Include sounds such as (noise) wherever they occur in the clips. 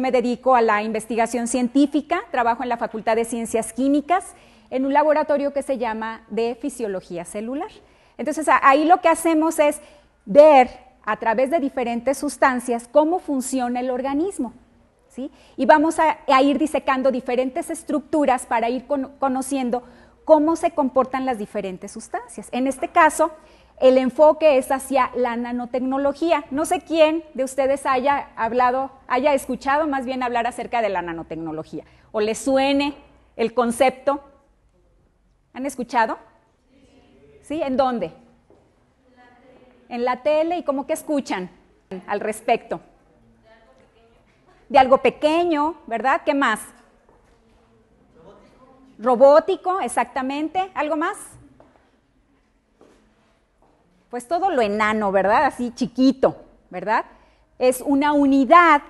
me dedico a la investigación científica, trabajo en la Facultad de Ciencias Químicas, en un laboratorio que se llama de fisiología celular. Entonces ahí lo que hacemos es ver a través de diferentes sustancias cómo funciona el organismo. ¿sí? Y vamos a, ir disecando diferentes estructuras para ir conociendo cómo se comportan las diferentes sustancias. En este caso, el enfoque es hacia la nanotecnología. No sé quién de ustedes haya hablado, haya escuchado más bien hablar acerca de la nanotecnología o le suene el concepto. ¿Han escuchado? ¿Sí? ¿En dónde? En la tele y como que escuchan al respecto. De algo pequeño, ¿verdad? ¿Qué más? Robótico, exactamente. ¿Algo más? pues todo lo enano, ¿verdad? Así chiquito, ¿verdad? Es una unidad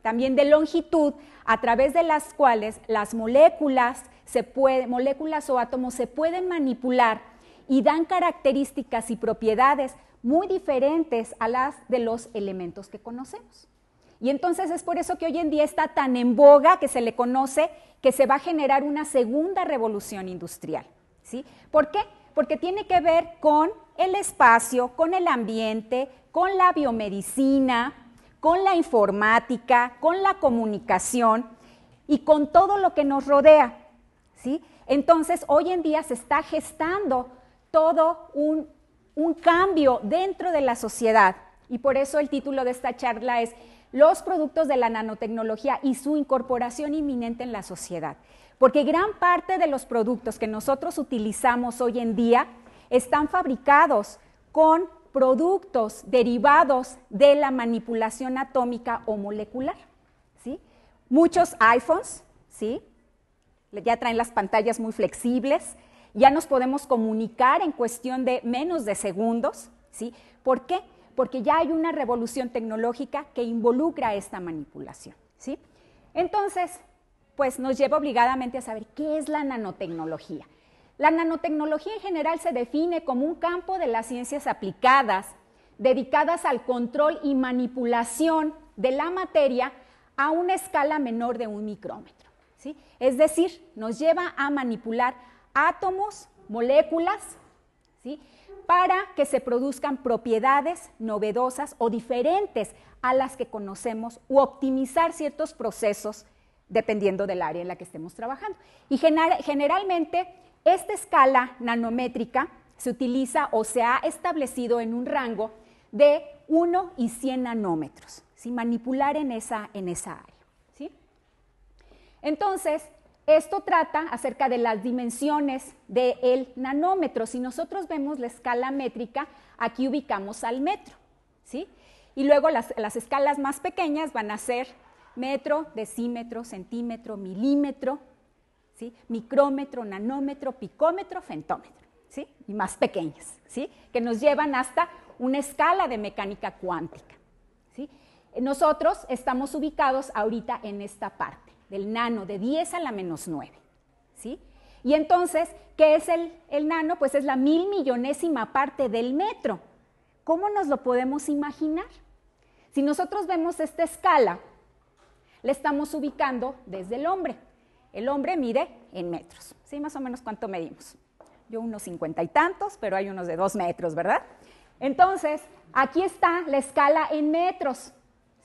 también de longitud a través de las cuales las moléculas, se moléculas o átomos se pueden manipular y dan características y propiedades muy diferentes a las de los elementos que conocemos. Y entonces es por eso que hoy en día está tan en boga que se le conoce que se va a generar una segunda revolución industrial. ¿sí? ¿Por qué? Porque tiene que ver con el espacio, con el ambiente, con la biomedicina, con la informática, con la comunicación y con todo lo que nos rodea. ¿sí? Entonces, hoy en día se está gestando todo un, un cambio dentro de la sociedad. Y por eso el título de esta charla es Los productos de la nanotecnología y su incorporación inminente en la sociedad. Porque gran parte de los productos que nosotros utilizamos hoy en día están fabricados con productos derivados de la manipulación atómica o molecular. ¿sí? Muchos iPhones, ¿sí? ya traen las pantallas muy flexibles, ya nos podemos comunicar en cuestión de menos de segundos. ¿sí? ¿Por qué? Porque ya hay una revolución tecnológica que involucra esta manipulación. ¿sí? Entonces, pues nos lleva obligadamente a saber qué es la nanotecnología. La nanotecnología en general se define como un campo de las ciencias aplicadas, dedicadas al control y manipulación de la materia a una escala menor de un micrómetro. ¿sí? Es decir, nos lleva a manipular átomos, moléculas, ¿sí? para que se produzcan propiedades novedosas o diferentes a las que conocemos u optimizar ciertos procesos dependiendo del área en la que estemos trabajando. Y generalmente esta escala nanométrica se utiliza o se ha establecido en un rango de 1 y 100 nanómetros, sin manipular en esa, área. ¿sí? Entonces, esto trata acerca de las dimensiones del nanómetro. Si nosotros vemos la escala métrica, aquí ubicamos al metro. ¿sí? Y luego las, las escalas más pequeñas van a ser metro, decímetro, centímetro, milímetro, micrómetro, nanómetro, picómetro, fentómetro, ¿sí? y más pequeñas, ¿sí? que nos llevan hasta una escala de mecánica cuántica. ¿sí? Nosotros estamos ubicados ahorita en esta parte, del nano, de 10 a la menos 9. ¿sí? Y entonces, ¿qué es el, el nano? Pues es la mil millonésima parte del metro. ¿Cómo nos lo podemos imaginar? Si nosotros vemos esta escala, la estamos ubicando desde el hombre. El hombre mide en metros, ¿sí? Más o menos cuánto medimos. Yo unos cincuenta y tantos, pero hay unos de dos metros, ¿verdad? Entonces, aquí está la escala en metros,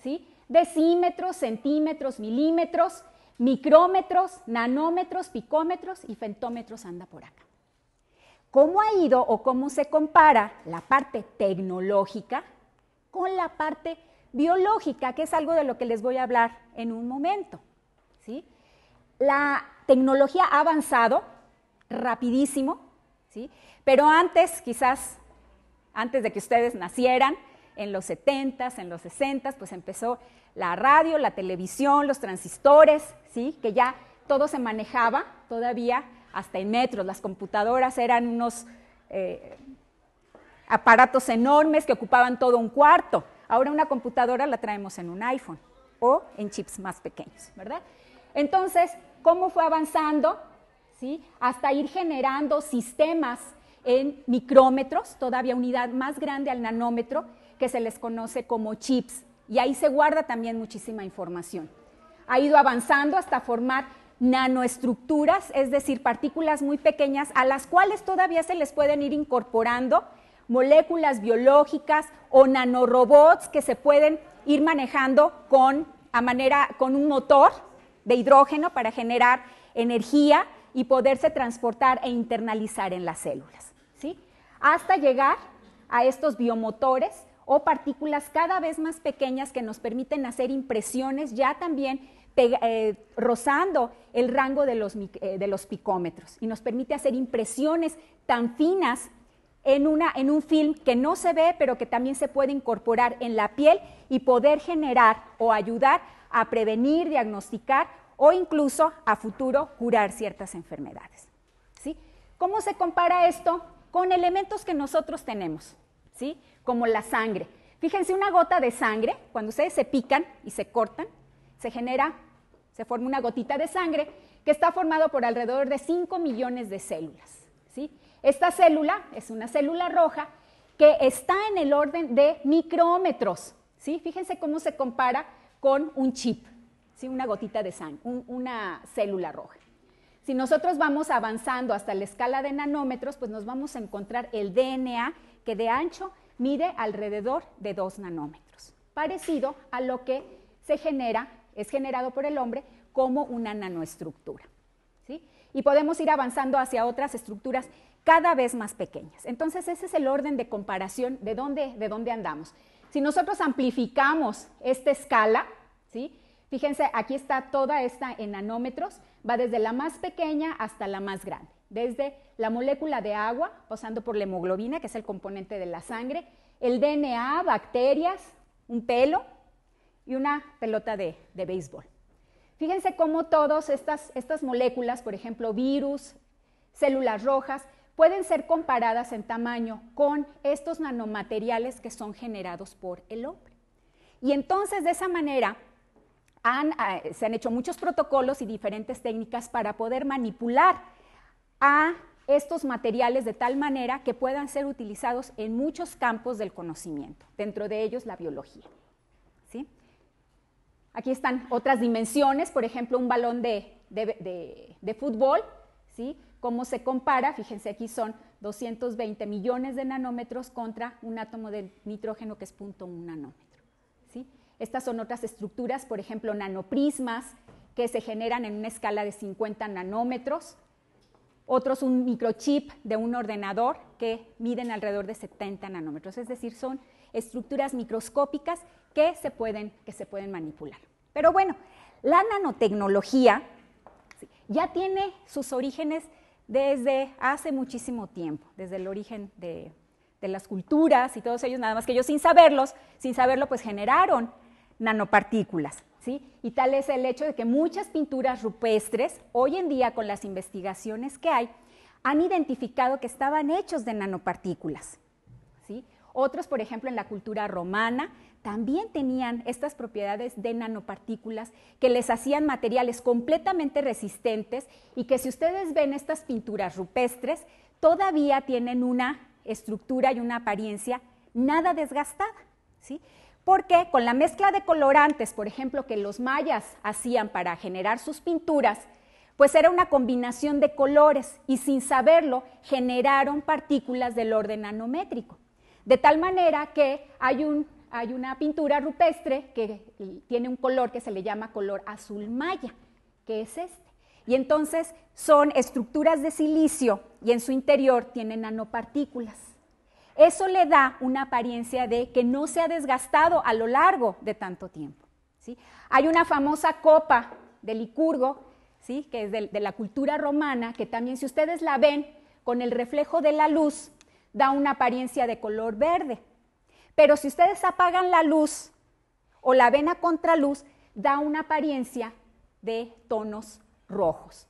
¿sí? Decímetros, centímetros, milímetros, micrómetros, nanómetros, picómetros y fentómetros anda por acá. ¿Cómo ha ido o cómo se compara la parte tecnológica con la parte biológica, que es algo de lo que les voy a hablar en un momento, ¿sí? la tecnología ha avanzado rapidísimo, ¿sí? pero antes, quizás antes de que ustedes nacieran, en los 70 en los 60 pues empezó la radio, la televisión, los transistores, ¿sí? que ya todo se manejaba todavía hasta en metros. Las computadoras eran unos eh, aparatos enormes que ocupaban todo un cuarto. Ahora una computadora la traemos en un iPhone o en chips más pequeños, ¿verdad? Entonces, ¿cómo fue avanzando? ¿Sí? Hasta ir generando sistemas en micrómetros, todavía unidad más grande al nanómetro, que se les conoce como chips. Y ahí se guarda también muchísima información. Ha ido avanzando hasta formar nanoestructuras, es decir, partículas muy pequeñas a las cuales todavía se les pueden ir incorporando moléculas biológicas o nanorobots que se pueden ir manejando con, a manera, con un motor de hidrógeno para generar energía y poderse transportar e internalizar en las células, ¿sí? Hasta llegar a estos biomotores o partículas cada vez más pequeñas que nos permiten hacer impresiones ya también eh, rozando el rango de los, eh, de los picómetros y nos permite hacer impresiones tan finas en, una, en un film que no se ve, pero que también se puede incorporar en la piel y poder generar o ayudar a prevenir, diagnosticar o incluso a futuro curar ciertas enfermedades. ¿sí? ¿Cómo se compara esto con elementos que nosotros tenemos? ¿sí? Como la sangre. Fíjense, una gota de sangre, cuando ustedes se pican y se cortan, se genera, se forma una gotita de sangre que está formado por alrededor de 5 millones de células. ¿sí? Esta célula es una célula roja que está en el orden de micrómetros. ¿sí? Fíjense cómo se compara con un chip, ¿sí? una gotita de sangre, una célula roja. Si nosotros vamos avanzando hasta la escala de nanómetros, pues nos vamos a encontrar el DNA que de ancho mide alrededor de 2 nanómetros, parecido a lo que se genera, es generado por el hombre como una nanoestructura. ¿sí? Y podemos ir avanzando hacia otras estructuras cada vez más pequeñas. Entonces ese es el orden de comparación de de dónde andamos. Si nosotros amplificamos esta escala, Fíjense, aquí está toda esta en nanómetros, va desde la más pequeña hasta la más grande, desde la molécula de agua, pasando por la hemoglobina, que es el componente de la sangre, el DNA, bacterias, un pelo y una pelota de, béisbol. Fíjense cómo todas estas moléculas, por ejemplo, virus, células rojas, pueden ser comparadas en tamaño con estos nanomateriales que son generados por el hombre. Y entonces, de esa manera, Ah, se han hecho muchos protocolos y diferentes técnicas para poder manipular a estos materiales de tal manera que puedan ser utilizados en muchos campos del conocimiento, dentro de ellos la biología. Aquí están otras dimensiones, por ejemplo, un balón de, fútbol, ¿Cómo se compara? Fíjense, aquí son 220 millones de nanómetros contra un átomo de nitrógeno que es 0.1 nanómetro. Estas son otras estructuras, por ejemplo, nanoprismas, que se generan en una escala de 50 nanómetros. Otros, un microchip de un ordenador que miden alrededor de 70 nanómetros. Es decir, son estructuras microscópicas que se pueden, que se pueden manipular. Pero bueno, la nanotecnología ya tiene sus orígenes desde hace muchísimo tiempo, desde el origen de, de las culturas y todos ellos, nada más que ellos sin saberlos, sin saberlo, pues generaron nanopartículas. ¿Sí? Y tal es el hecho de que muchas pinturas rupestres, hoy en día con las investigaciones que hay, han identificado que estaban hechos de nanopartículas. ¿sí? Otros, por ejemplo, en la cultura romana, también tenían estas propiedades de nanopartículas que les hacían materiales completamente resistentes y que si ustedes ven estas pinturas rupestres, todavía tienen una estructura y una apariencia nada desgastada. ¿sí? porque con la mezcla de colorantes, por ejemplo, que los mayas hacían para generar sus pinturas, pues era una combinación de colores y sin saberlo generaron partículas del orden nanométrico. De tal manera que hay, hay una pintura rupestre que tiene un color que se le llama color azul maya, que es este. Y entonces son estructuras de silicio y en su interior tienen nanopartículas. Eso le da una apariencia de que no se ha desgastado a lo largo de tanto tiempo. Hay una famosa copa de Licurgo, ¿sí? que es de, la cultura romana, que también si ustedes la ven con el reflejo de la luz, da una apariencia de color verde. Pero si ustedes apagan la luz o la ven a contraluz, da una apariencia de tonos rojos.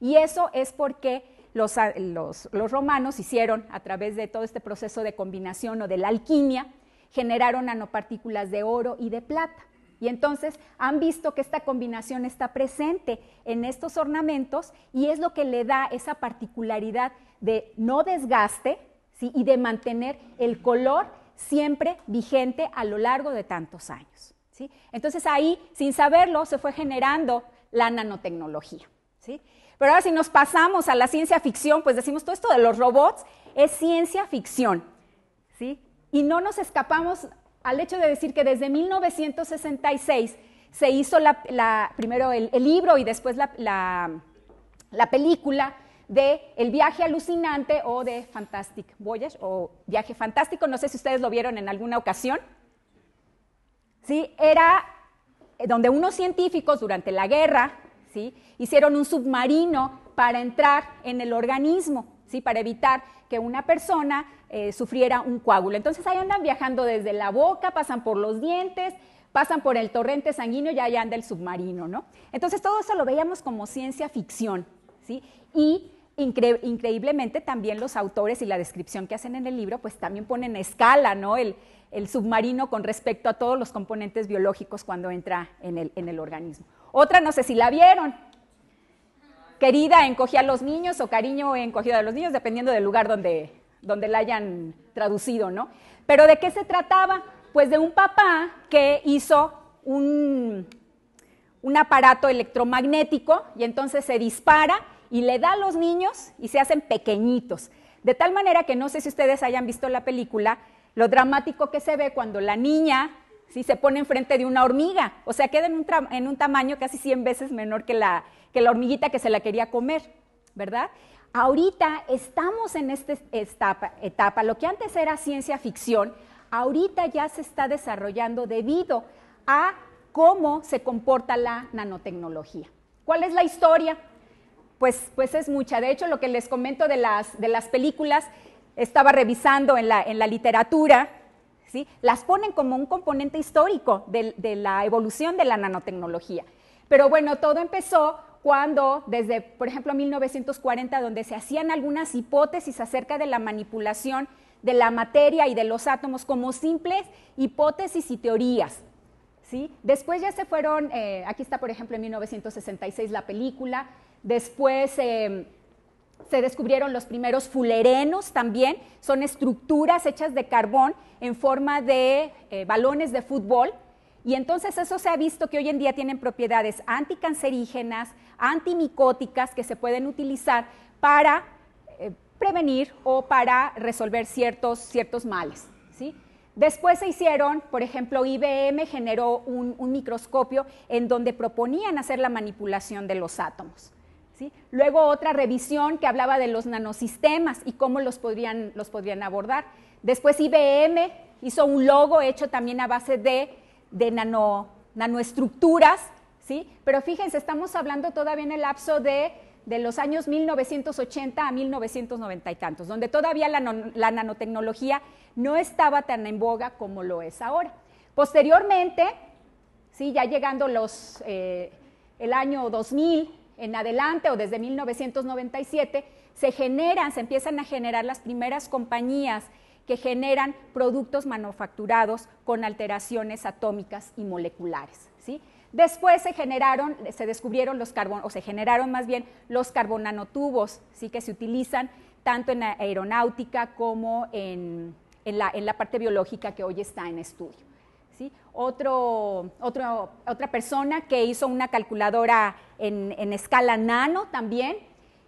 Y eso es porque los, romanos hicieron a través de todo este proceso de combinación o de la alquimia, generaron nanopartículas de oro y de plata. Y entonces han visto que esta combinación está presente en estos ornamentos y es lo que le da esa particularidad de no desgaste y de mantener el color siempre vigente a lo largo de tantos años. Entonces ahí, sin saberlo, se fue generando la nanotecnología. Pero ahora si nos pasamos a la ciencia ficción, pues decimos todo esto de los robots es ciencia ficción, ¿sí? Y no nos escapamos al hecho de decir que desde 1966 se hizo la, primero el, libro y después la, la, película de El viaje alucinante o de Fantastic Voyage o Viaje Fantástico, no sé si ustedes lo vieron en alguna ocasión. Sí, era eh, donde unos científicos durante la guerra Hicieron un submarino para entrar en el organismo, ¿sí? Para evitar que una persona eh, sufriera un coágulo. Entonces ahí andan viajando desde la boca, pasan por los dientes, pasan por el torrente sanguíneo y ahí anda el submarino, ¿no? Entonces todo eso lo veíamos como ciencia ficción, ¿sí? Y increíblemente también los autores y la descripción que hacen en el libro, pues también ponen escala, ¿no? El, submarino con respecto a todos los componentes biológicos cuando entra en el organismo. Otra, no sé si la vieron. Querida encogía a los niños o cariño encogido a los niños, dependiendo del lugar donde, donde la hayan traducido, ¿no? Pero ¿de qué se trataba? Pues de un papá que hizo un, un aparato electromagnético y entonces se dispara y le da a los niños y se hacen pequeñitos. De tal manera que no sé si ustedes hayan visto la película, lo dramático que se ve cuando la niña si se pone enfrente de una hormiga, o sea, queda en un, tamaño casi 100 veces menor que la, hormiguita que se la quería comer, ¿verdad? Ahorita estamos en este esta etapa, lo que antes era ciencia ficción, ahorita ya se está desarrollando debido a cómo se comporta la nanotecnología. ¿Cuál es la historia? Pues, pues es mucha. De hecho, lo que les comento de las, películas, estaba revisando en la, en la literatura las ponen como un componente histórico de, la evolución de la nanotecnología. Pero bueno, todo empezó cuando, desde, por ejemplo, 1940, donde se hacían algunas hipótesis acerca de la manipulación de la materia y de los átomos como simples hipótesis y teorías. ¿sí? Después ya se fueron, eh, aquí está, por ejemplo, en 1966 la película, después... Em, se descubrieron los primeros fulerenos también, son estructuras hechas de carbón en forma de eh, balones de fútbol. Y entonces eso se ha visto que hoy en día tienen propiedades anticancerígenas, antimicóticas, que se pueden utilizar para eh, prevenir o para resolver ciertos, males. ¿sí? Después se hicieron, por ejemplo, IBM generó un microscopio en donde proponían hacer la manipulación de los átomos. Luego otra revisión que hablaba de los nanosistemas y cómo los podrían, los abordar. Después IBM hizo un logo hecho también a base de, nanoestructuras, ¿sí? Pero fíjense, estamos hablando todavía en el lapso de, los años 1980 a 1990 y tantos, donde todavía la, nanotecnología no estaba tan en boga como lo es ahora. Posteriormente, ¿sí? ya llegando los, eh, el año 2000, en adelante o desde 1997, se generan, se empiezan a generar las primeras compañías que generan productos manufacturados con alteraciones atómicas y moleculares. ¿sí? Después se generaron, se descubrieron los carbon, o se generaron más bien los carbonanotubos, ¿sí? que se utilizan tanto en la aeronáutica como en, la, parte biológica que hoy está en estudio. ¿sí? otra persona que hizo una calculadora en, escala nano también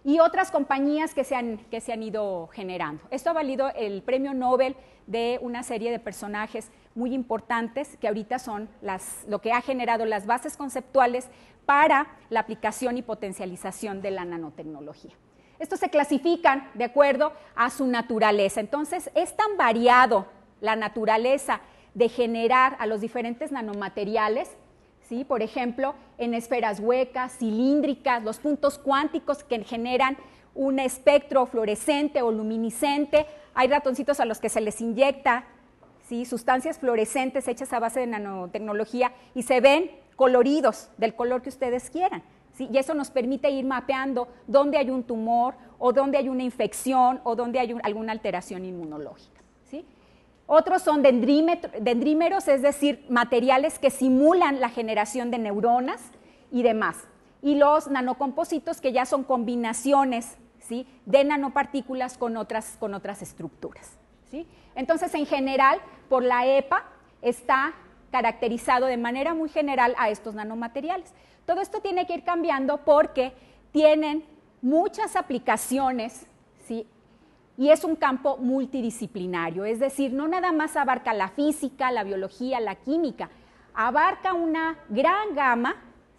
y otras compañías que se, han, ido generando. Esto ha valido el premio Nobel de una serie de personajes muy importantes que ahorita son las, lo que ha generado las bases conceptuales para la aplicación y potencialización de la nanotecnología. Estos se clasifican de acuerdo a su naturaleza. Entonces, es tan variado la naturaleza de generar a los diferentes nanomateriales por ejemplo, en esferas huecas, cilíndricas, los puntos cuánticos que generan un espectro fluorescente o luminiscente. Hay ratoncitos a los que se les inyecta sustancias fluorescentes hechas a base de nanotecnología y se ven coloridos del color que ustedes quieran. Y eso nos permite ir mapeando dónde hay un tumor o dónde hay una infección o dónde hay alguna alteración inmunológica. Otros son dendrímeros, es decir, materiales que simulan la generación de neuronas y demás. Y los nanocompositos, que ya son combinaciones de nanopartículas con otras, con otras estructuras. Entonces, en general, por la EPA está caracterizado de manera muy general a estos nanomateriales. Todo esto tiene que ir cambiando porque tienen muchas aplicaciones ¿sí? y es un campo multidisciplinario, es decir, no nada más abarca la física, la biología, la química, abarca una gran gama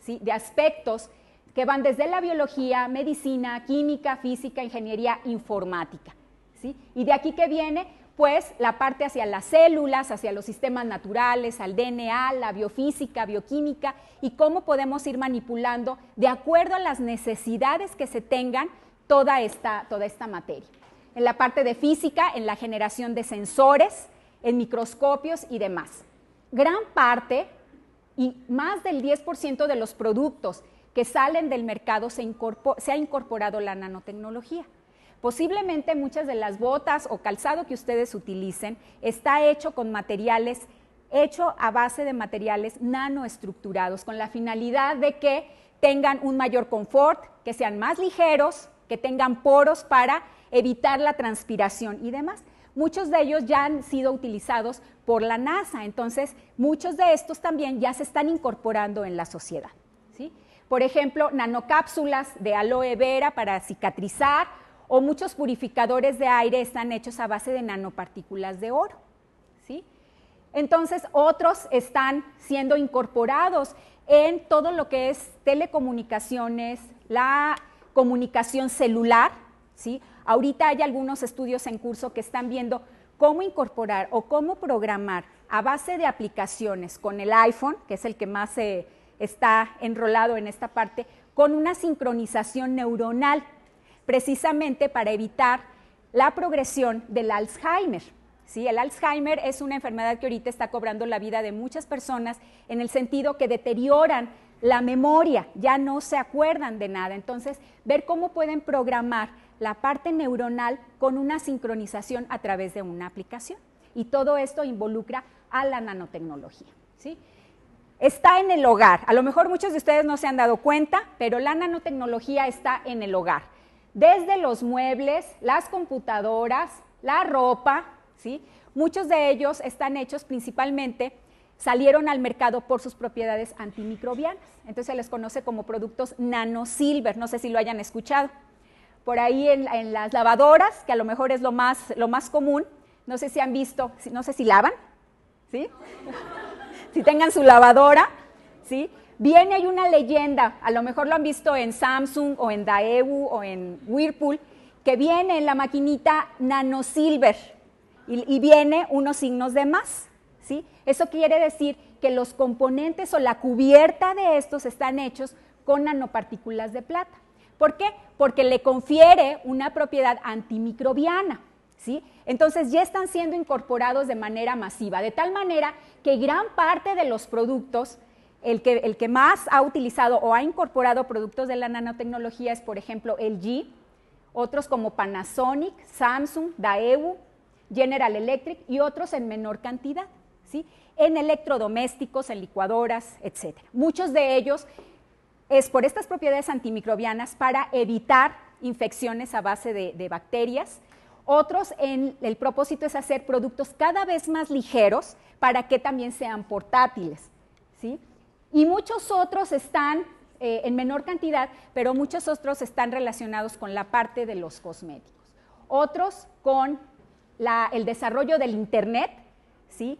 de aspectos que van desde la biología, medicina, química, física, ingeniería, informática. ¿sí? Y de aquí que viene, pues, la parte hacia las células, hacia los sistemas naturales, al DNA, la biofísica, bioquímica, y cómo podemos ir manipulando de acuerdo a las necesidades que se tengan toda esta, toda esta materia en la parte de física, en la generación de sensores, en microscopios y demás. Gran parte y más del 10% de los productos que salen del mercado se, ha incorporado la nanotecnología. Posiblemente muchas de las botas o calzado que ustedes utilicen está hecho con materiales, hecho a base de materiales nanoestructurados, con la finalidad de que tengan un mayor confort, que sean más ligeros, que tengan poros para evitar la transpiración y demás. Muchos de ellos ya han sido utilizados por la NASA, entonces muchos de estos también ya se están incorporando en la sociedad. ¿sí? Por ejemplo, nanocápsulas de aloe vera para cicatrizar o muchos purificadores de aire están hechos a base de nanopartículas de oro. ¿sí? Entonces, otros están siendo incorporados en todo lo que es telecomunicaciones, la comunicación celular, ¿sí? Ahorita hay algunos estudios en curso que están viendo cómo incorporar o cómo programar a base de aplicaciones con el iPhone, que es el que más eh, está enrolado en esta parte, con una sincronización neuronal, precisamente para evitar la progresión del Alzheimer. ¿Sí? El Alzheimer es una enfermedad que ahorita está cobrando la vida de muchas personas en el sentido que deterioran la memoria, ya no se acuerdan de nada. Entonces, ver cómo pueden programar la parte neuronal con una sincronización a través de una aplicación. Y todo esto involucra a la nanotecnología. ¿sí? Está en el hogar. A lo mejor muchos de ustedes no se han dado cuenta, pero la nanotecnología está en el hogar. Desde los muebles, las computadoras, la ropa, ¿sí? muchos de ellos están hechos principalmente salieron al mercado por sus propiedades antimicrobianas. Entonces se les conoce como productos nano silver. no sé si lo hayan escuchado por ahí en, las lavadoras, que a lo mejor es lo más, lo más común. No sé si han visto, no sé si lavan, ¿sí? (laughs) si tengan su lavadora, ¿sí? Viene, hay una leyenda, a lo mejor lo han visto en Samsung o en Daewoo o en Whirlpool, que viene en la maquinita nano silver y, y viene unos signos de más, ¿sí? Eso quiere decir que los componentes o la cubierta de estos están hechos con nanopartículas de plata. ¿Por qué? Porque le confiere una propiedad antimicrobiana. ¿Sí? Entonces ya están siendo incorporados de manera masiva, de tal manera que gran parte de los productos, el que, el que más ha utilizado o ha incorporado productos de la nanotecnología es, por ejemplo, el otros como Panasonic, Samsung, Daewoo, General Electric y otros en menor cantidad, ¿sí? en electrodomésticos, en licuadoras, etc. Muchos de ellos es por estas propiedades antimicrobianas para evitar infecciones a base de, bacterias. Otros, el propósito es hacer productos cada vez más ligeros para que también sean portátiles. ¿sí? Y muchos otros están eh, en menor cantidad, pero muchos otros están relacionados con la parte de los cosméticos. Otros con el desarrollo del Internet, ¿sí?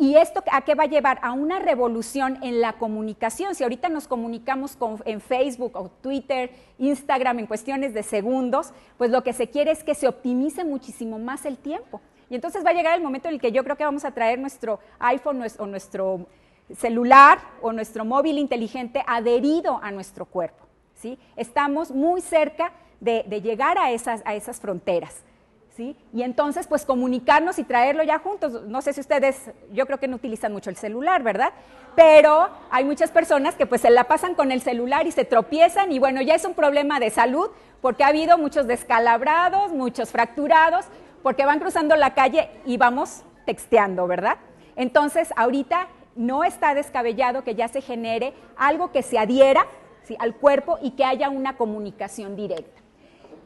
¿Y esto a qué va a llevar? A una revolución en la comunicación. Si ahorita nos comunicamos en Facebook o Twitter, Instagram en cuestiones de segundos, pues lo que se quiere es que se optimice muchísimo más el tiempo. Y entonces va a llegar el momento en el que yo creo que vamos a traer nuestro iPhone o nuestro celular o nuestro móvil inteligente adherido a nuestro cuerpo. ¿sí? Estamos muy cerca de, llegar a esas fronteras. Y entonces, pues comunicarnos y traerlo ya juntos. No sé si ustedes, yo creo que no utilizan mucho el celular, ¿verdad? Pero hay muchas personas que pues se la pasan con el celular y se tropiezan y bueno, ya es un problema de salud porque ha habido muchos descalabrados, muchos fracturados, porque van cruzando la calle y vamos texteando, ¿verdad? Entonces, ahorita no está descabellado que ya se genere algo que se adhiera al cuerpo y que haya una comunicación directa.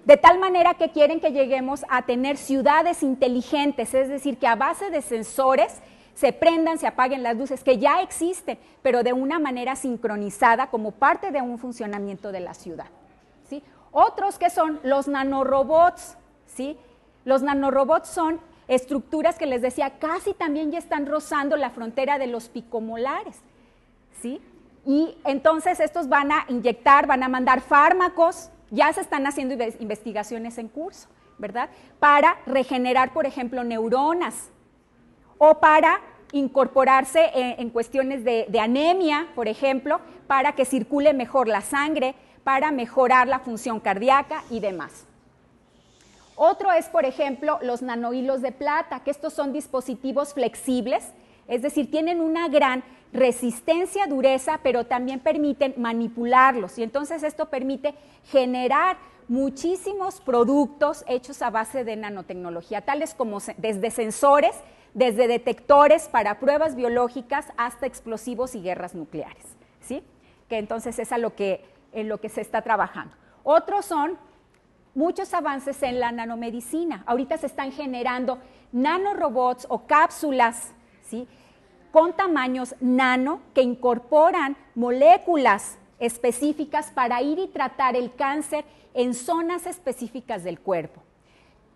De tal manera que quieren que lleguemos a tener ciudades inteligentes, es decir, que a base de sensores se prendan, se apaguen las luces, que ya existen, pero de una manera sincronizada como parte de un funcionamiento de la ciudad. ¿sí? Otros que son los nanorobots, ¿sí? Los nanorobots son estructuras que les decía casi también ya están rozando la frontera de los picomolares, ¿sí? Y entonces estos van a inyectar, van a mandar fármacos, ya se están haciendo investigaciones en curso, ¿verdad? Para regenerar, por ejemplo, neuronas o para incorporarse eh, en, cuestiones de, de anemia, por ejemplo, para que circule mejor la sangre, para mejorar la función cardíaca y demás. Otro es, por ejemplo, los nanohilos de plata, que estos son dispositivos flexibles es decir, tienen una gran resistencia, dureza, pero también permiten manipularlos. Y entonces esto permite generar muchísimos productos hechos a base de nanotecnología, tales como desde sensores, desde detectores para pruebas biológicas hasta explosivos y guerras nucleares. ¿Sí? Que entonces es a lo que, en lo que se está trabajando. Otros son muchos avances en la nanomedicina. Ahorita se están generando nanorobots o cápsulas con tamaños nano que incorporan moléculas específicas para ir y tratar el cáncer en zonas específicas del cuerpo.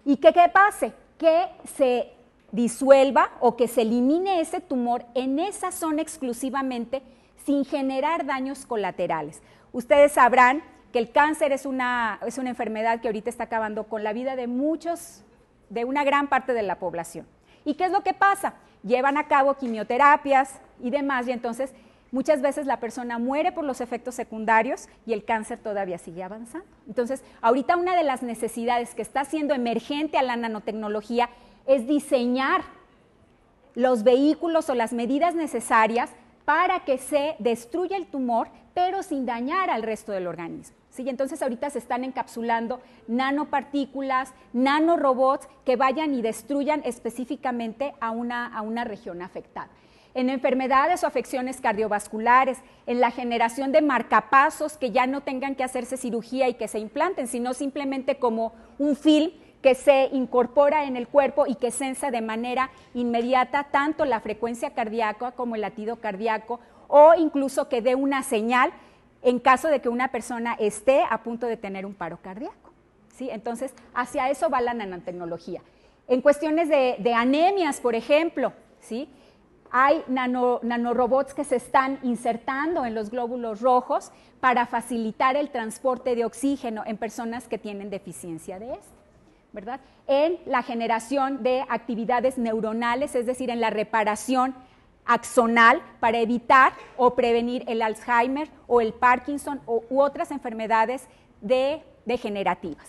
¿Y qué, qué pase? Que se disuelva o que se elimine ese tumor en esa zona exclusivamente sin generar daños colaterales. Ustedes sabrán que el cáncer es una, es una enfermedad que ahorita está acabando con la vida de muchos, de una gran parte de la población. ¿Y qué es lo que pasa? llevan a cabo quimioterapias y demás, y entonces muchas veces la persona muere por los efectos secundarios y el cáncer todavía sigue avanzando. Entonces, ahorita una de las necesidades que está siendo emergente a la nanotecnología es diseñar los vehículos o las medidas necesarias para que se destruya el tumor, pero sin dañar al resto del organismo y Entonces ahorita se están encapsulando nanopartículas, nanorobots que vayan y destruyan específicamente a una, a una región afectada en enfermedades o afecciones cardiovasculares, en la generación de marcapasos que ya no tengan que hacerse cirugía y que se implanten, sino simplemente como un film que se incorpora en el cuerpo y que sensa de manera inmediata tanto la frecuencia cardíaca como el latido cardíaco o incluso que dé una señal en caso de que una persona esté a punto de tener un paro cardíaco. ¿sí? Entonces, hacia eso va la nanotecnología. En cuestiones de, anemias, por ejemplo, ¿sí? hay nanorobots que se están insertando en los glóbulos rojos para facilitar el transporte de oxígeno en personas que tienen deficiencia de este. ¿verdad? En la generación de actividades neuronales, es decir, en la reparación axonal para evitar o prevenir el Alzheimer o el Parkinson u otras enfermedades degenerativas.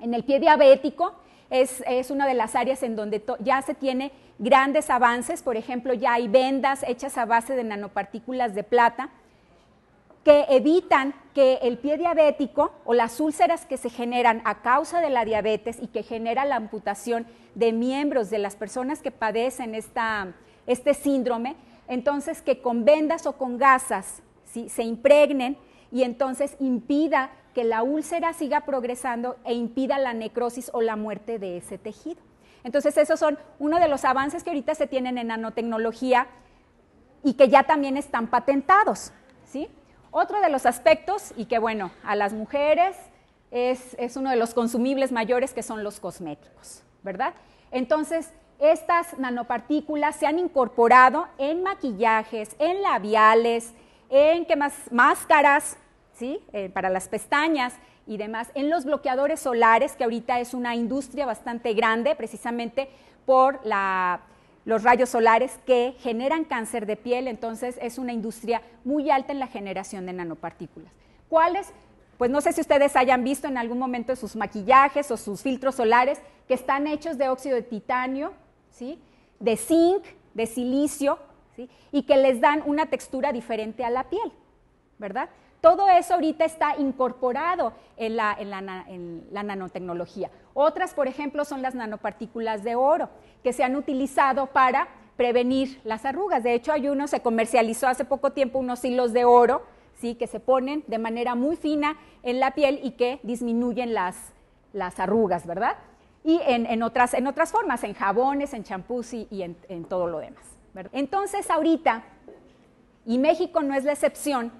En el pie diabético es, una de las áreas en donde ya se tiene grandes avances, por ejemplo, ya hay vendas hechas a base de nanopartículas de plata que evitan que el pie diabético o las úlceras que se generan a causa de la diabetes y que genera la amputación de miembros de las personas que padecen esta, este síndrome, entonces que con vendas o con gasas se impregnen y entonces impida que la úlcera siga progresando e impida la necrosis o la muerte de ese tejido. Entonces, esos son uno de los avances que ahorita se tienen en nanotecnología y que ya también están patentados. ¿sí? Otro de los aspectos, y que bueno, a las mujeres es, es uno de los consumibles mayores que son los cosméticos, ¿verdad? Entonces, estas nanopartículas se han incorporado en maquillajes, en labiales, en máscaras, ¿sí? Eh, para las pestañas y demás, en los bloqueadores solares, que ahorita es una industria bastante grande precisamente por los rayos solares que generan cáncer de piel, entonces es una industria muy alta en la generación de nanopartículas. ¿Cuáles? Pues no sé si ustedes hayan visto en algún momento sus maquillajes o sus filtros solares que están hechos de óxido de titanio de zinc, de silicio, y que les dan una textura diferente a la piel, ¿verdad? Todo eso ahorita está incorporado en la, nanotecnología. Otras, por ejemplo, son las nanopartículas de oro, que se han utilizado para prevenir las arrugas. De hecho, hay uno, se comercializó hace poco tiempo unos hilos de oro, ¿sí? que se ponen de manera muy fina en la piel y que disminuyen las, las arrugas, ¿verdad? y en, en, otras, en otras formas, en jabones, en champús y, en, todo lo demás. Entonces, ahorita, y México no es la excepción,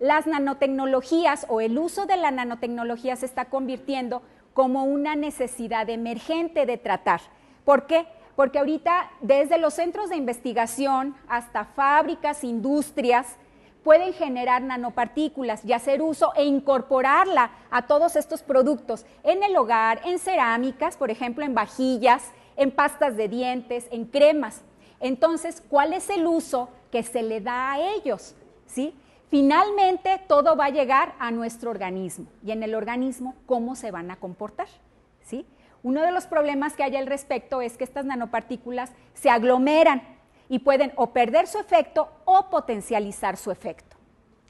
las nanotecnologías o el uso de la nanotecnología se está convirtiendo como una necesidad emergente de tratar. ¿Por qué? Porque ahorita desde los centros de investigación hasta fábricas, industrias, pueden generar nanopartículas y hacer uso e incorporarla a todos estos productos en el hogar, en cerámicas, por ejemplo, en vajillas, en pastas de dientes, en cremas. Entonces, ¿cuál es el uso que se le da a ellos? ¿Sí? Finalmente, todo va a llegar a nuestro organismo y en el organismo, ¿cómo se van a comportar? ¿Sí? Uno de los problemas que hay al respecto es que estas nanopartículas se aglomeran y pueden o perder su efecto o potencializar su efecto.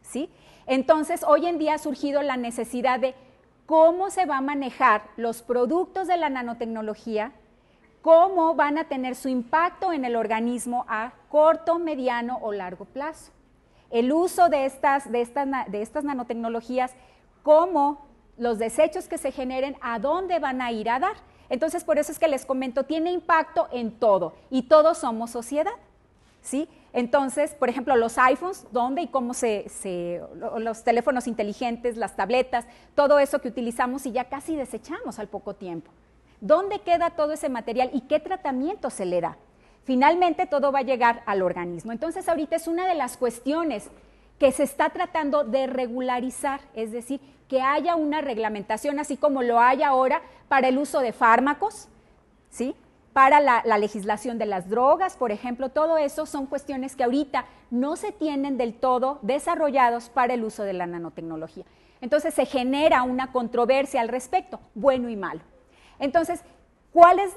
¿sí? Entonces, hoy en día ha surgido la necesidad de cómo se va a manejar los productos de la nanotecnología, cómo van a tener su impacto en el organismo a corto, mediano o largo plazo. El uso de estas, de estas nanotecnologías, cómo los desechos que se generen, a dónde van a ir a dar. Entonces, por eso es que les comento, tiene impacto en todo y todos somos sociedad. ¿sí? Entonces, por ejemplo, los iPhones, dónde y cómo se, los teléfonos inteligentes, las tabletas, todo eso que utilizamos y ya casi desechamos al poco tiempo. ¿Dónde queda todo ese material y qué tratamiento se le da? Finalmente todo va a llegar al organismo. Entonces, ahorita es una de las cuestiones que se está tratando de regularizar, es decir, que haya una reglamentación así como lo hay ahora para el uso de fármacos, ¿sí? para la, legislación de las drogas, por ejemplo, todo eso son cuestiones que ahorita no se tienen del todo desarrollados para el uso de la nanotecnología. Entonces se genera una controversia al respecto, bueno y malo. Entonces, ¿cuál es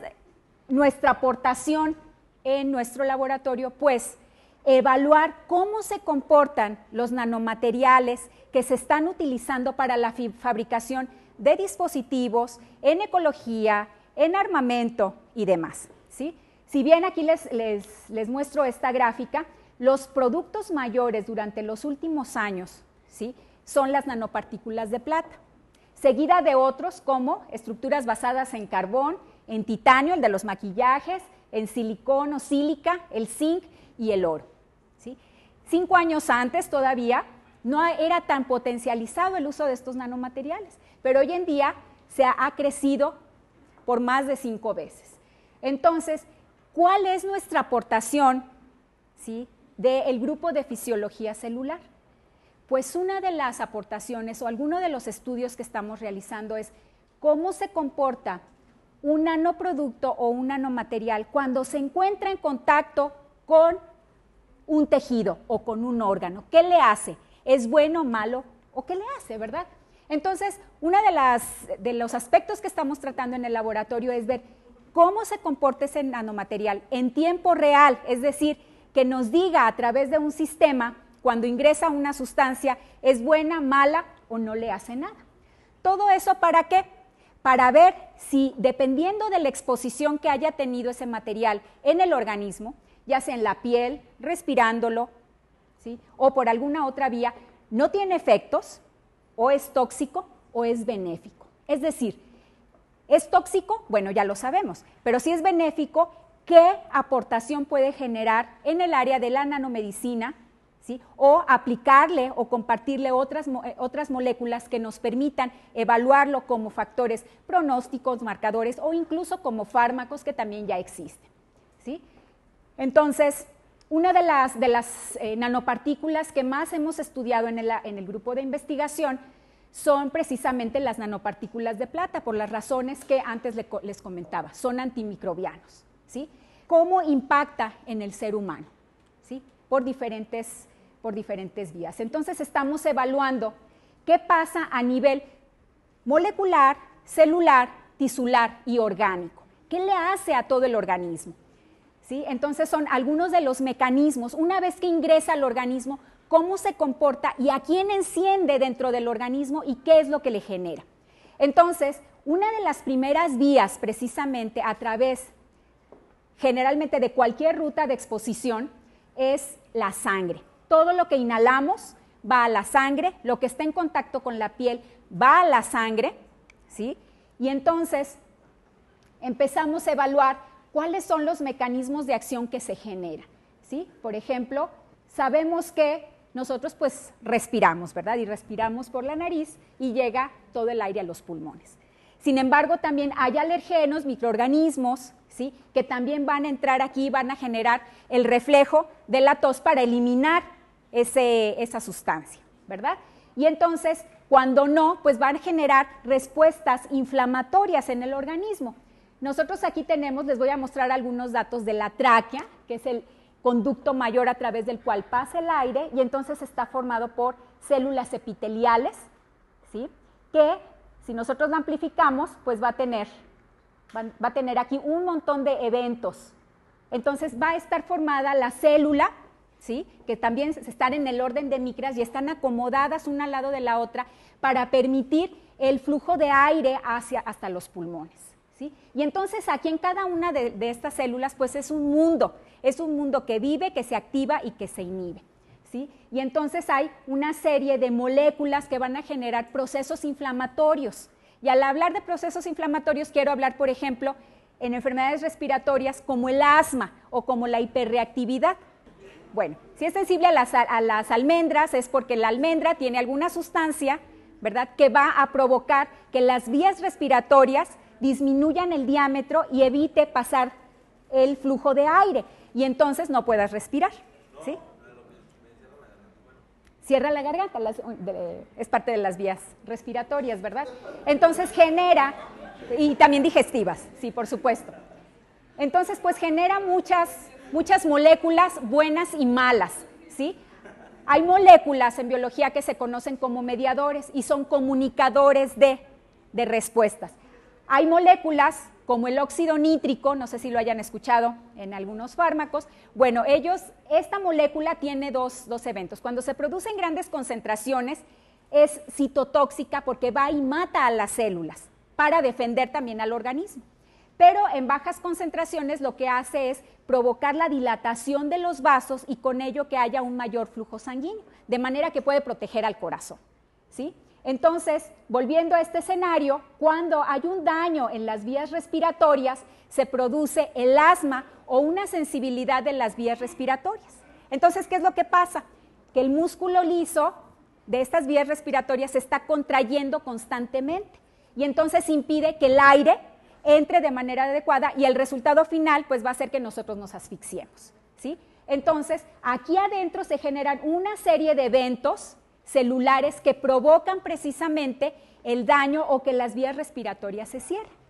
nuestra aportación en nuestro laboratorio? Pues evaluar cómo se comportan los nanomateriales que se están utilizando para la fabricación de dispositivos en ecología, en armamento y demás. Si bien aquí les, muestro esta gráfica, los productos mayores durante los últimos años ¿sí? son las nanopartículas de plata, seguida de otros como estructuras basadas en carbón, en titanio, el de los maquillajes, en silicón o sílica, el zinc y el oro. ¿sí? Cinco años antes todavía no era tan potencializado el uso de estos nanomateriales, pero hoy en día se ha crecido por más de cinco veces. Entonces, ¿cuál es nuestra aportación ¿sí? del grupo de fisiología celular? Pues una de las aportaciones o alguno de los estudios que estamos realizando es cómo se comporta un nanoproducto o un nanomaterial cuando se encuentra en contacto con un tejido o con un órgano. ¿Qué le hace? ¿Es bueno, malo o qué le hace, verdad? Entonces, uno de, los aspectos que estamos tratando en el laboratorio es ver cómo se comporta ese nanomaterial en tiempo real, es decir, que nos diga a través de un sistema cuando ingresa una sustancia es buena, mala o no le hace nada. ¿Todo eso para qué? Para ver si dependiendo de la exposición que haya tenido ese material en el organismo, ya sea en la piel, respirándolo, ¿sí? o por alguna otra vía, no tiene efectos, o es tóxico o es benéfico. Es decir, ¿es tóxico? Bueno, ya lo sabemos, pero si es benéfico, ¿qué aportación puede generar en el área de la nanomedicina? ¿Sí? o aplicarle o compartirle otras, eh, otras moléculas que nos permitan evaluarlo como factores pronósticos, marcadores o incluso como fármacos que también ya existen. ¿sí? Entonces, una de las, eh, nanopartículas que más hemos estudiado en el, grupo de investigación son precisamente las nanopartículas de plata, por las razones que antes les comentaba, son antimicrobianos. ¿sí? ¿Cómo impacta en el ser humano? ¿sí? Por, diferentes, por diferentes vías. Entonces estamos evaluando qué pasa a nivel molecular, celular, tisular y orgánico. ¿Qué le hace a todo el organismo? Entonces son algunos de los mecanismos. Una vez que ingresa al organismo, cómo se comporta y a quién enciende dentro del organismo y qué es lo que le genera. Entonces, una de las primeras vías precisamente a través generalmente de cualquier ruta de exposición es la sangre. Todo lo que inhalamos va a la sangre, lo que está en contacto con la piel va a la sangre, ¿sí? Y entonces empezamos a evaluar cuáles son los mecanismos de acción que se genera, ¿Sí? Por ejemplo, sabemos que nosotros pues respiramos, ¿verdad? Y respiramos por la nariz y llega todo el aire a los pulmones. Sin embargo, también hay alergenos, microorganismos, ¿sí? Que también van a entrar aquí, y van a generar el reflejo de la tos para eliminar esa sustancia, ¿verdad? Y entonces, cuando no, pues van a generar respuestas inflamatorias en el organismo. Nosotros aquí tenemos, les voy a mostrar algunos datos de la tráquea, que es el conducto mayor a través del cual pasa el aire y entonces está formado por células epiteliales, ¿sí? que si nosotros la amplificamos, pues va a tener, va, a tener aquí un montón de eventos. Entonces va a estar formada la célula ¿Sí? que también están en el orden de micras y están acomodadas una al lado de la otra para permitir el flujo de aire hacia, hasta los pulmones. Y entonces aquí en cada una de, estas células pues es un mundo, es un mundo que vive, que se activa y que se inhibe. ¿Sí? Y entonces hay una serie de moléculas que van a generar procesos inflamatorios. Y al hablar de procesos inflamatorios quiero hablar, por ejemplo, en enfermedades respiratorias como el asma o como la hiperreactividad. Bueno, si es sensible a las, a las almendras es porque la almendra tiene alguna sustancia, ¿verdad?, que va a provocar que las vías respiratorias disminuyan el diámetro y evite pasar el flujo de aire y entonces no puedas respirar. ¿sí? Cierra la garganta, es parte de las vías respiratorias, ¿verdad? Entonces genera, y también digestivas, sí, por supuesto. Entonces, pues genera muchas, muchas moléculas buenas y malas, ¿sí? Hay moléculas en biología que se conocen como mediadores y son comunicadores de respuestas. Hay moléculas como el óxido nítrico, no sé si lo hayan escuchado en algunos fármacos, bueno, ellos, esta molécula tiene dos, dos, eventos. Cuando se produce en grandes concentraciones, es citotóxica porque va y mata a las células para defender también al organismo. Pero en bajas concentraciones lo que hace es provocar la dilatación de los vasos y con ello que haya un mayor flujo sanguíneo, de manera que puede proteger al corazón. ¿sí? Entonces, volviendo a este escenario, cuando hay un daño en las vías respiratorias, se produce el asma o una sensibilidad de las vías respiratorias. Entonces, ¿qué es lo que pasa? Que el músculo liso de estas vías respiratorias se está contrayendo constantemente y entonces impide que el aire entre de manera adecuada y el resultado final pues va a ser que nosotros nos asfixiemos, ¿sí? Entonces, aquí adentro se generan una serie de eventos celulares que provocan precisamente el daño o que las vías respiratorias se cierren.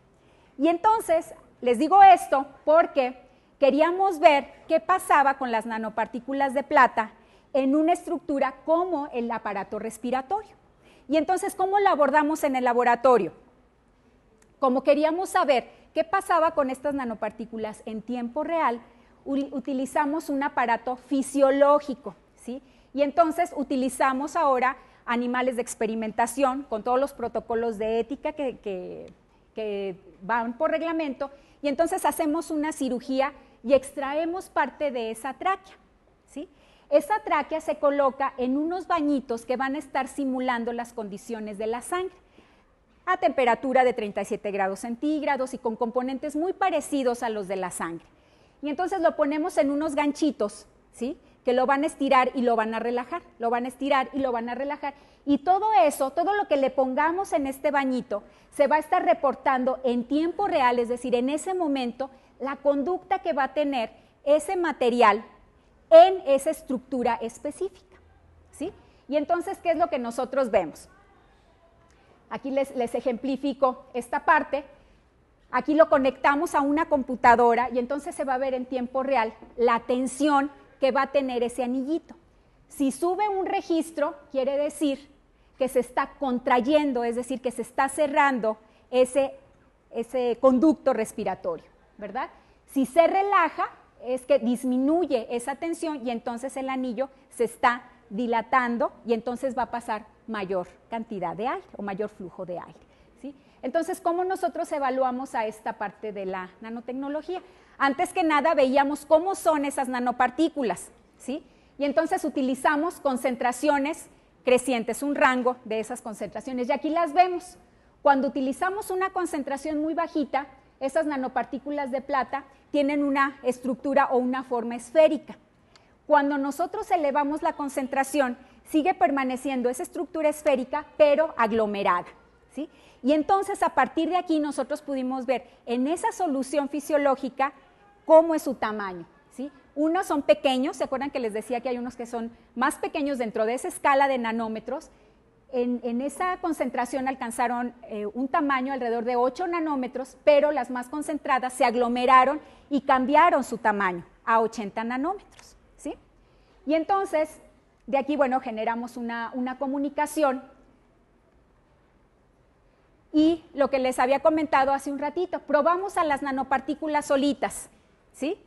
Y entonces, les digo esto porque queríamos ver qué pasaba con las nanopartículas de plata en una estructura como el aparato respiratorio. Y entonces, ¿cómo lo abordamos en el laboratorio? Como queríamos saber qué pasaba con estas nanopartículas en tiempo real, utilizamos un aparato fisiológico, ¿sí? Y entonces utilizamos ahora animales de experimentación con todos los protocolos de ética que, van por reglamento. Y entonces hacemos una cirugía y extraemos parte de esa tráquea. ¿sí? Esa tráquea se coloca en unos bañitos que van a estar simulando las condiciones de la sangre a temperatura de 37 grados centígrados y con componentes muy parecidos a los de la sangre. Y entonces lo ponemos en unos ganchitos, ¿sí? que lo van a estirar y lo van a relajar, lo van a estirar y lo van a relajar. Y todo eso, todo lo que le pongamos en este bañito, se va a estar reportando en tiempo real, es decir, en ese momento, la conducta que va a tener ese material en esa estructura específica. ¿sí? Y entonces, ¿qué es lo que nosotros vemos? Aquí les, les ejemplifico esta parte. Aquí lo conectamos a una computadora y entonces se va a ver en tiempo real la tensión va a tener ese anillito. Si sube un registro, quiere decir que se está contrayendo, es decir, que se está cerrando ese, ese conducto respiratorio, ¿verdad? Si se relaja, es que disminuye esa tensión y entonces el anillo se está dilatando y entonces va a pasar mayor cantidad de aire o mayor flujo de aire. ¿sí? Entonces, ¿cómo nosotros evaluamos a esta parte de la nanotecnología? Antes que nada veíamos cómo son esas nanopartículas, ¿sí? Y entonces utilizamos concentraciones crecientes, un rango de esas concentraciones. Y aquí las vemos. Cuando utilizamos una concentración muy bajita, esas nanopartículas de plata tienen una estructura o una forma esférica. Cuando nosotros elevamos la concentración, sigue permaneciendo esa estructura esférica, pero aglomerada. ¿sí? Y entonces, a partir de aquí, nosotros pudimos ver en esa solución fisiológica cómo es su tamaño. ¿sí? Unos son pequeños, ¿se acuerdan que les decía que hay unos que son más pequeños dentro de esa escala de nanómetros? En, esa concentración alcanzaron eh, un tamaño alrededor de 8 nanómetros, pero las más concentradas se aglomeraron y cambiaron su tamaño a 80 nanómetros. ¿sí? Y entonces, de aquí, bueno, generamos una, una comunicación y lo que les había comentado hace un ratito, probamos a las nanopartículas solitas. ¿sí?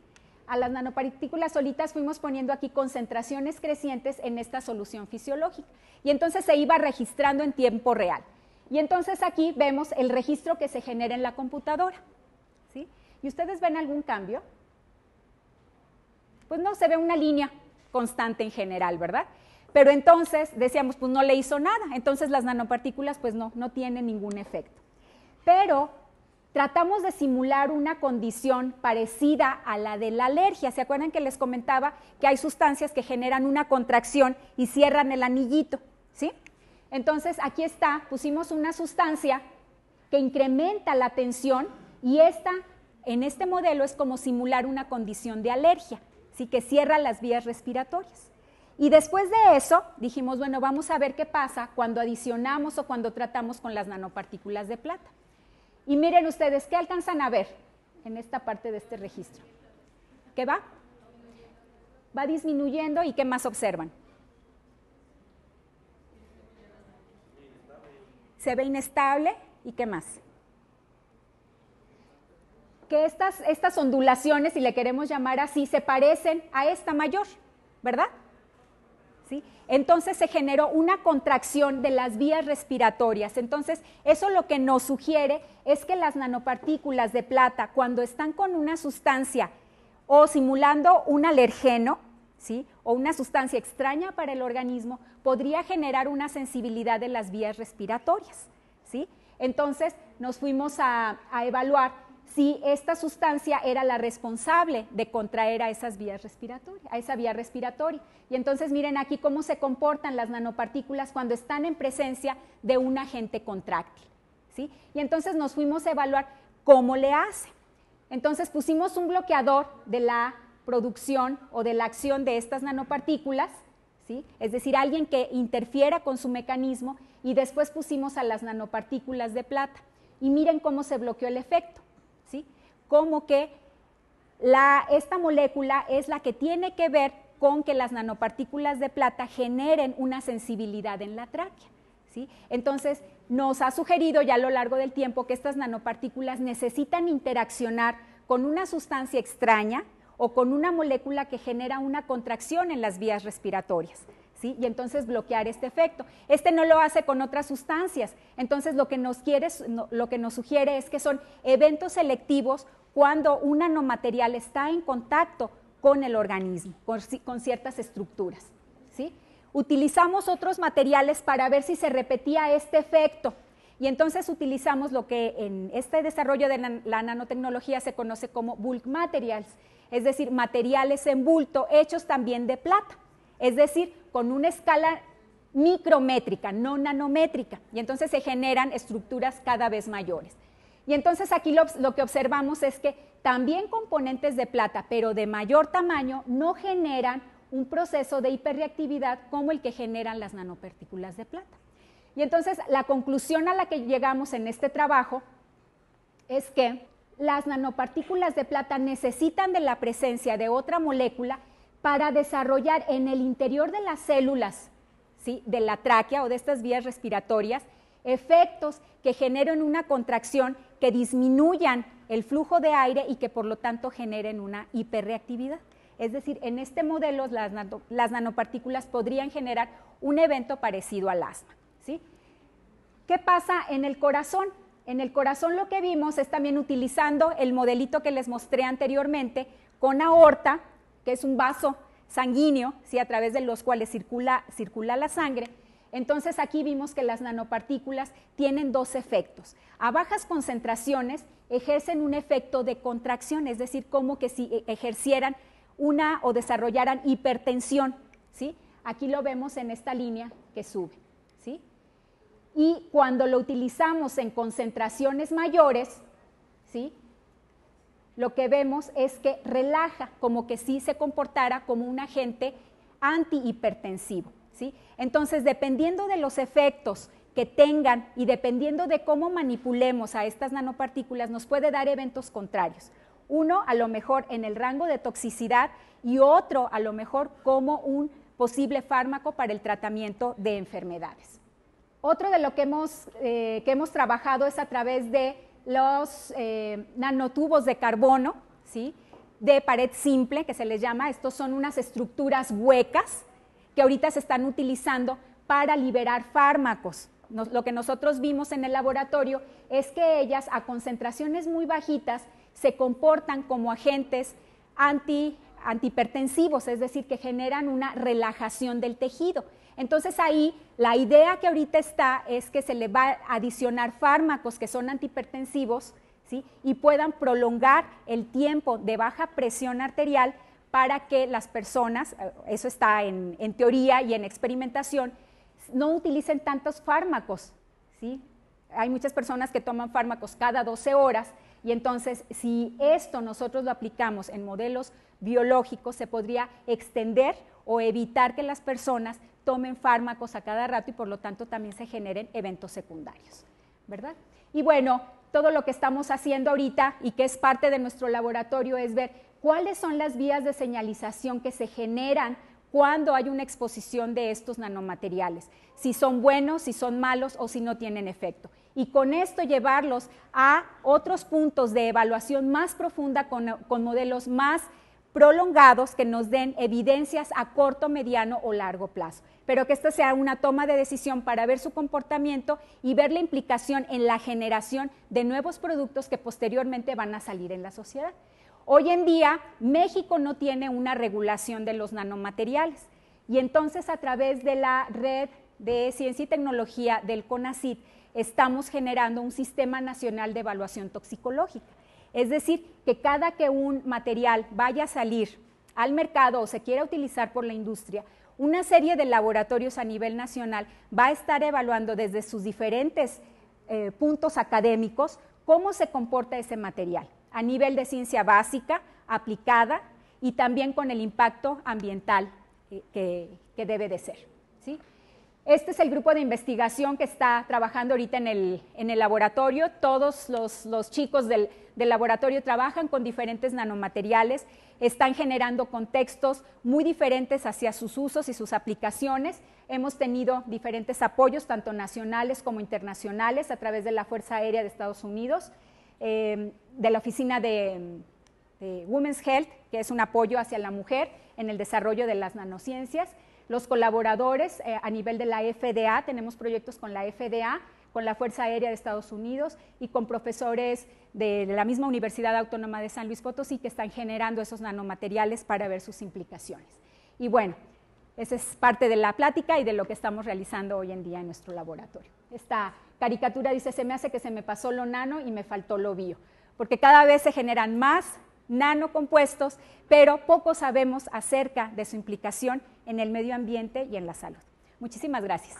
A las nanopartículas solitas fuimos poniendo aquí concentraciones crecientes en esta solución fisiológica y entonces se iba registrando en tiempo real. Y entonces aquí vemos el registro que se genera en la computadora. ¿sí? ¿Y ustedes ven algún cambio? Pues no, se ve una línea constante en general, ¿verdad? Pero entonces decíamos, pues no le hizo nada, entonces las nanopartículas pues no, no tienen ningún efecto. Pero tratamos de simular una condición parecida a la de la alergia. ¿Se acuerdan que les comentaba que hay sustancias que generan una contracción y cierran el anillito? Entonces, aquí está, pusimos una sustancia que incrementa la tensión y esta, en este modelo, es como simular una condición de alergia, ¿sí? que cierra las vías respiratorias. Y después de eso, dijimos, bueno, vamos a ver qué pasa cuando adicionamos o cuando tratamos con las nanopartículas de plata. Y miren ustedes, ¿qué alcanzan a ver en esta parte de este registro? ¿Qué va? Va disminuyendo y ¿qué más observan? Se ve inestable y ¿qué más? Que estas, estas ondulaciones, si le queremos llamar así, se parecen a esta mayor, ¿verdad? Entonces se generó una contracción de las vías respiratorias. Entonces, eso lo que nos sugiere es que las nanopartículas de plata, cuando están con una sustancia o simulando un alergeno, ¿sí? o una sustancia extraña para el organismo, podría generar una sensibilidad de las vías respiratorias. ¿sí? Entonces, nos fuimos a evaluar si esta sustancia era la responsable de contraer a esas vías respiratorias, a esa vía respiratoria. Y entonces miren aquí cómo se comportan las nanopartículas cuando están en presencia de un agente contráctil. ¿sí? Y entonces nos fuimos a evaluar cómo le hace. Entonces pusimos un bloqueador de la producción o de la acción de estas nanopartículas, ¿sí? es decir, alguien que interfiera con su mecanismo, y después pusimos a las nanopartículas de plata. Y miren cómo se bloqueó el efecto como que esta molécula es la que tiene que ver con que las nanopartículas de plata generen una sensibilidad en la tráquea. Entonces, nos ha sugerido ya a lo largo del tiempo que estas nanopartículas necesitan interaccionar con una sustancia extraña o con una molécula que genera una contracción en las vías respiratorias. Y entonces bloquear este efecto. Este no lo hace con otras sustancias. Entonces lo que nos sugiere es que son eventos selectivos cuando un nanomaterial está en contacto con el organismo, con, ciertas estructuras, ¿sí? Utilizamos otros materiales para ver si se repetía este efecto. Y entonces utilizamos lo que en este desarrollo de la nanotecnología se conoce como bulk materials, es decir, materiales en bulto hechos también de plata es decir, con una escala micrométrica, no nanométrica, y entonces se generan estructuras cada vez mayores. Y entonces aquí lo, que observamos es que también componentes de plata, pero de mayor tamaño, no generan un proceso de hiperreactividad como el que generan las nanopartículas de plata. Y entonces la conclusión a la que llegamos en este trabajo es que las nanopartículas de plata necesitan de la presencia de otra molécula para desarrollar en el interior de las células, de la tráquea o de estas vías respiratorias, efectos que generen una contracción, que disminuyan el flujo de aire y que por lo tanto generen una hiperreactividad. Es decir, en este modelo las, nanopartículas podrían generar un evento parecido al asma. ¿sí? ¿Qué pasa en el corazón? En el corazón lo que vimos es también utilizando el modelito que les mostré anteriormente con aorta, es un vaso sanguíneo, ¿sí? a través de los cuales circula, circula la sangre. Entonces aquí vimos que las nanopartículas tienen dos efectos. A bajas concentraciones ejercen un efecto de contracción, es decir, como que si e-, ejercieran una o desarrollaran hipertensión. ¿sí? Aquí lo vemos en esta línea que sube. ¿sí? Y cuando lo utilizamos en concentraciones mayores, ¿sí? lo que vemos es que relaja, como que sí se comportara como un agente antihipertensivo. ¿sí? Entonces, dependiendo de los efectos que tengan y dependiendo de cómo manipulemos a estas nanopartículas, nos puede dar eventos contrarios. Uno a lo mejor en el rango de toxicidad y otro a lo mejor como un posible fármaco para el tratamiento de enfermedades. Otro de lo que hemos, eh, que hemos trabajado es a través de los eh, nanotubos de carbono, ¿sí? de pared simple, que se les llama. Estos son unas estructuras huecas que ahorita se están utilizando para liberar fármacos. lo que nosotros vimos en el laboratorio es que ellas a concentraciones muy bajitas se comportan como agentes anti, antihipertensivos, es decir, que generan una relajación del tejido. Entonces ahí la idea que ahorita está es que se le va a adicionar fármacos que son antihipertensivos ¿sí? y puedan prolongar el tiempo de baja presión arterial para que las personas, eh, eso está en, teoría y en experimentación, no utilicen tantos fármacos. ¿sí? Hay muchas personas que toman fármacos cada 12 horas y entonces, si esto nosotros lo aplicamos en modelos biológicos, se podría extender o evitar que las personas tomen fármacos a cada rato y por lo tanto también se generen eventos secundarios, ¿verdad? Y bueno, todo lo que estamos haciendo ahorita y que es parte de nuestro laboratorio es ver cuáles son las vías de señalización que se generan cuando hay una exposición de estos nanomateriales, si son buenos, si son malos o si no tienen efecto y con esto llevarlos a otros puntos de evaluación más profunda con, modelos más prolongados que nos den evidencias a corto, mediano o largo plazo, pero que esta sea una toma de decisión para ver su comportamiento y ver la implicación en la generación de nuevos productos que posteriormente van a salir en la sociedad. Hoy en día, México no tiene una regulación de los nanomateriales y entonces a través de la red de ciencia y tecnología del CONACIT estamos generando un sistema nacional de evaluación toxicológica. Es decir, que cada que un material vaya a salir al mercado o se quiera utilizar por la industria, una serie de laboratorios a nivel nacional va a estar evaluando desde sus diferentes eh, puntos académicos cómo se comporta ese material a nivel de ciencia básica, aplicada y también con el impacto ambiental eh, que, que debe de ser. ¿sí? Este es el grupo de investigación que está trabajando ahorita en el, laboratorio. Todos los, chicos del, laboratorio trabajan con diferentes nanomateriales, están generando contextos muy diferentes hacia sus usos y sus aplicaciones. Hemos tenido diferentes apoyos, tanto nacionales como internacionales, a través de la Fuerza Aérea de Estados Unidos, em, de la Oficina de, de Women's Health, que es un apoyo hacia la mujer en el desarrollo de las nanociencias los colaboradores eh, a nivel de la FDA, tenemos proyectos con la FDA, con la Fuerza Aérea de Estados Unidos y con profesores de la misma Universidad Autónoma de San Luis Potosí que están generando esos nanomateriales para ver sus implicaciones. Y bueno, esa es parte de la plática y de lo que estamos realizando hoy en día en nuestro laboratorio. Esta caricatura dice, se me hace que se me pasó lo nano y me faltó lo bio, porque cada vez se generan más nanocompuestos, pero poco sabemos acerca de su implicación en el medio ambiente y en la salud. Muchísimas gracias.